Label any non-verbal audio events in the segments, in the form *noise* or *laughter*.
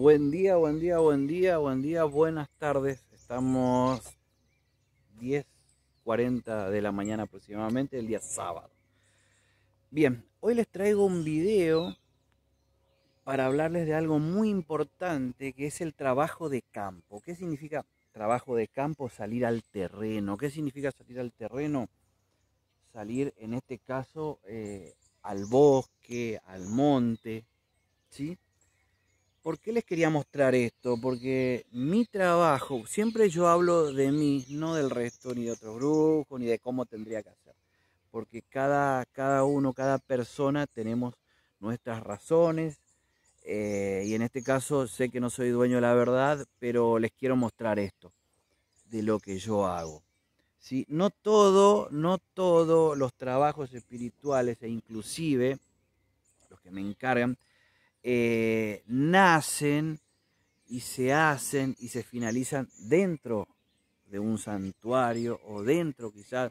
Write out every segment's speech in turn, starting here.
Buen día, buen día, buen día, buen día, buenas tardes. Estamos 10.40 de la mañana aproximadamente, el día sábado. Bien, hoy les traigo un video para hablarles de algo muy importante que es el trabajo de campo. ¿Qué significa trabajo de campo? Salir al terreno. ¿Qué significa salir al terreno? Salir en este caso eh, al bosque, al monte, ¿sí? ¿Por qué les quería mostrar esto? Porque mi trabajo, siempre yo hablo de mí, no del resto, ni de otros grupo, ni de cómo tendría que hacer. Porque cada, cada uno, cada persona tenemos nuestras razones. Eh, y en este caso sé que no soy dueño de la verdad, pero les quiero mostrar esto, de lo que yo hago. Si No todo, no todos los trabajos espirituales e inclusive los que me encargan, eh, nacen y se hacen y se finalizan dentro de un santuario o dentro quizás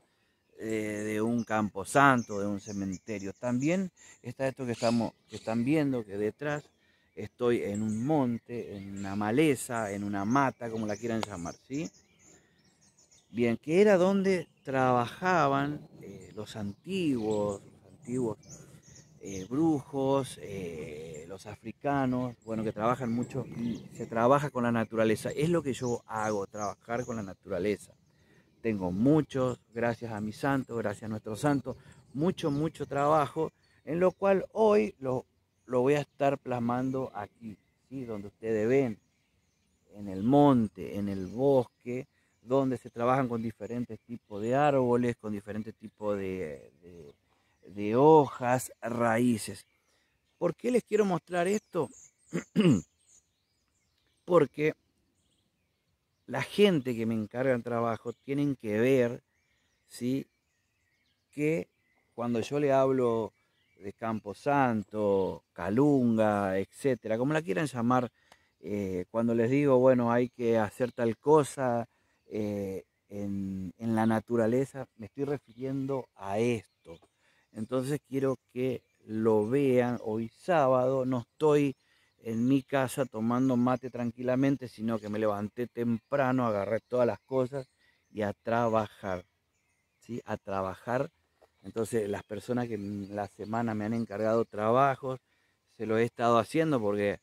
eh, de un campo santo, de un cementerio. También está esto que, estamos, que están viendo, que detrás estoy en un monte, en una maleza, en una mata, como la quieran llamar, ¿sí? Bien, que era donde trabajaban eh, los antiguos, antiguos brujos, africanos, bueno, que trabajan mucho y se trabaja con la naturaleza. Es lo que yo hago, trabajar con la naturaleza. Tengo muchos, gracias a mi santo, gracias a nuestro santo, mucho, mucho trabajo, en lo cual hoy lo, lo voy a estar plasmando aquí, ¿sí? donde ustedes ven, en el monte, en el bosque, donde se trabajan con diferentes tipos de árboles, con diferentes tipos de, de hojas, raíces. ¿Por qué les quiero mostrar esto? *clears throat* Porque la gente que me encarga el trabajo tienen que ver, ¿sí? Que cuando yo le hablo de Camposanto, Calunga, etcétera, como la quieran llamar, eh, cuando les digo, bueno, hay que hacer tal cosa eh, en la naturaleza, me estoy refiriendo a esto. Entonces quiero que lo vean hoy sábado. No estoy en mi casa tomando mate tranquilamente, sino que me levanté temprano, agarré todas las cosas y a trabajar. ¿sí? A trabajar. Entonces las personas que la semana me han encargado trabajos, se lo he estado haciendo porque,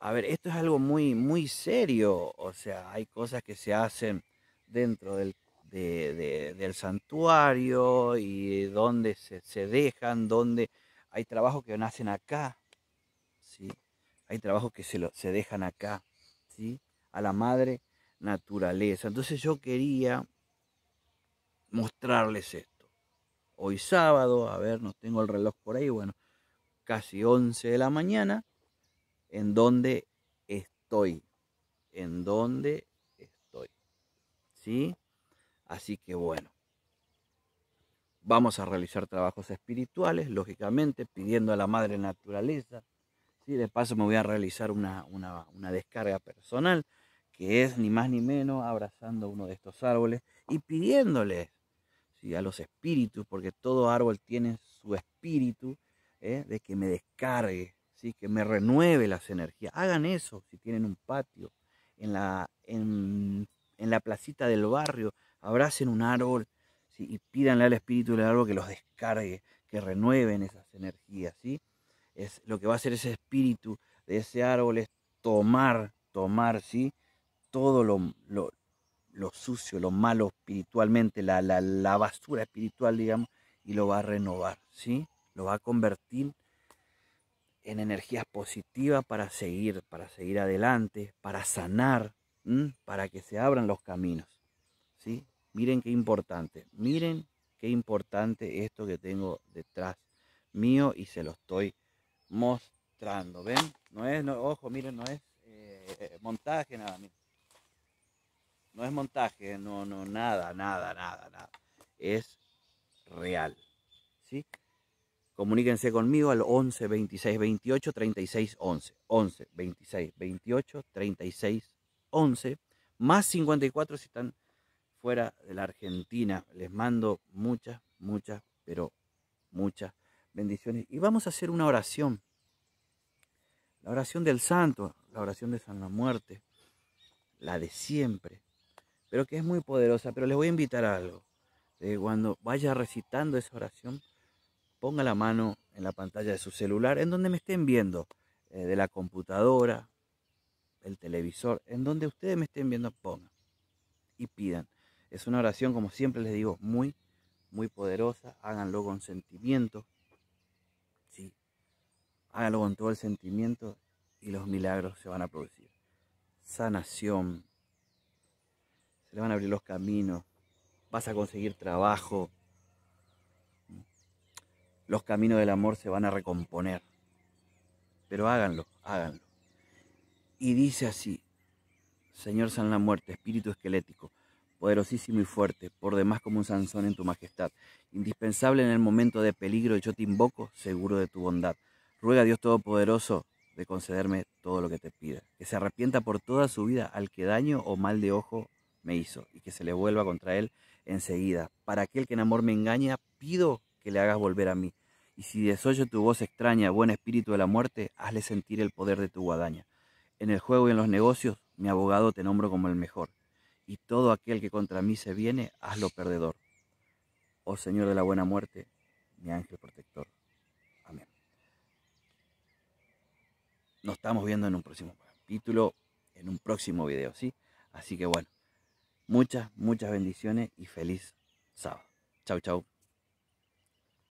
a ver, esto es algo muy, muy serio. O sea, hay cosas que se hacen dentro del del santuario y dónde se, dejan, donde hay trabajos que nacen acá, ¿sí? hay trabajos que se, se dejan acá, ¿sí? a la madre naturaleza. Entonces yo quería mostrarles esto. Hoy sábado, a ver, no tengo el reloj por ahí, bueno, casi 11 de la mañana, en donde estoy, en donde estoy. ¿Sí? Así que bueno, vamos a realizar trabajos espirituales, lógicamente, pidiendo a la madre naturaleza. ¿sí? De paso me voy a realizar una, descarga personal, que es ni más ni menos abrazando uno de estos árboles y pidiéndoles ¿sí? a los espíritus, porque todo árbol tiene su espíritu, ¿eh? de que me descargue, ¿sí? que me renueve las energías. Hagan eso si tienen un patio en la, en la placita del barrio abracen un árbol y pídanle al espíritu del árbol que los descargue, que renueven esas energías. ¿sí? Es, lo que va a hacer ese espíritu de ese árbol es tomar, tomar ¿sí? todo lo, sucio, lo malo espiritualmente, la, basura espiritual, digamos, y lo va a renovar, ¿sí? Lo va a convertir en energías positivas para seguir, para seguir adelante, para sanar, para que se abran los caminos, ¿sí? Miren qué importante, miren qué importante esto que tengo detrás mío y se lo estoy mostrando. ¿Ven? No es, no, ojo, miren, no es eh, eh, montaje nada. Miren. No es montaje, no, no, nada, nada, nada, nada. Es real. ¿Sí? Comuníquense conmigo al 11 26 28 36 11. 11 26 28 36 11. Más 54 si están fuera de la Argentina. Les mando muchas, muchas, pero muchas bendiciones. Y vamos a hacer una oración. La oración del santo, la oración de San la Muerte, la de siempre, pero que es muy poderosa. Pero les voy a invitar a algo. Eh, cuando vaya recitando esa oración, ponga la mano en la pantalla de su celular, en donde me estén viendo, eh, de la computadora, el televisor, en donde ustedes me estén viendo, pongan y pidan. Es una oración, como siempre les digo, muy, muy poderosa. Háganlo con sentimiento. Sí. Háganlo con todo el sentimiento y los milagros se van a producir. Sanación. Se le van a abrir los caminos. Vas a conseguir trabajo. Los caminos del amor se van a recomponer. Pero háganlo, háganlo. Y dice así, Señor San la Muerte, espíritu esquelético poderosísimo y fuerte, por demás como un Sansón en tu majestad. Indispensable en el momento de peligro, yo te invoco, seguro de tu bondad. Ruega a Dios Todopoderoso de concederme todo lo que te pida. Que se arrepienta por toda su vida al que daño o mal de ojo me hizo, y que se le vuelva contra él enseguida. Para aquel que en amor me engaña, pido que le hagas volver a mí. Y si desoyo tu voz extraña, buen espíritu de la muerte, hazle sentir el poder de tu guadaña. En el juego y en los negocios, mi abogado te nombro como el mejor y todo aquel que contra mí se viene, hazlo perdedor. Oh Señor de la buena muerte, mi ángel protector. Amén. Nos estamos viendo en un próximo capítulo, en un próximo video, ¿sí? Así que bueno, muchas, muchas bendiciones y feliz sábado. Chau, chau.